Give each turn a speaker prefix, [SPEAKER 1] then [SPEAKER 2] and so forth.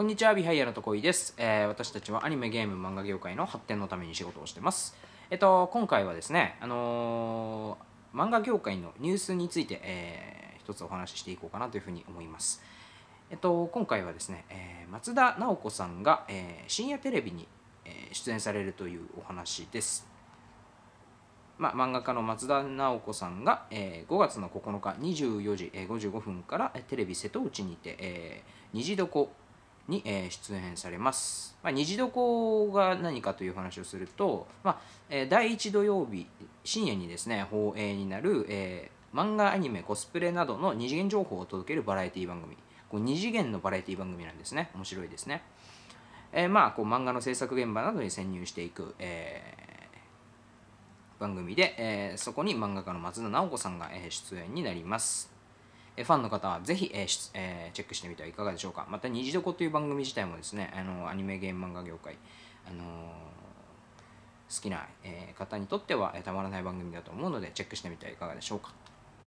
[SPEAKER 1] こんにちは、ビハイヤのとこいです、えー、私たちはアニメ、ゲーム、漫画業界の発展のために仕事をしてます。えっと、今回はですね、あのー、漫画業界のニュースについて、えー、一つお話ししていこうかなというふうに思います。えっと、今回はですね、えー、松田直子さんが、え深夜テレビに、え出演されるというお話です。まあ、漫画家の松田直子さんが、えー、5月の9日24時55分からテレビ瀬戸内にて、えー、虹どこに、えー、出演されます、まあ、二次どこが何かという話をすると、まあえー、第1土曜日深夜にですね放映になる、えー、漫画アニメコスプレなどの二次元情報を届けるバラエティ番組こう二次元のバラエティ番組なんですね面白いですね、えー、まあこう漫画の制作現場などに潜入していく、えー、番組で、えー、そこに漫画家の松田直子さんが、えー、出演になりますファンの方はぜひ、えーえー、チェックしてみてはいかがでしょうか。また、虹どこという番組自体もですね、あのアニメ、ゲーム、漫画業界、あの好きな、え方にとっては、えたまらない番組だと思うので、チェックしてみてはいかがでしょうか。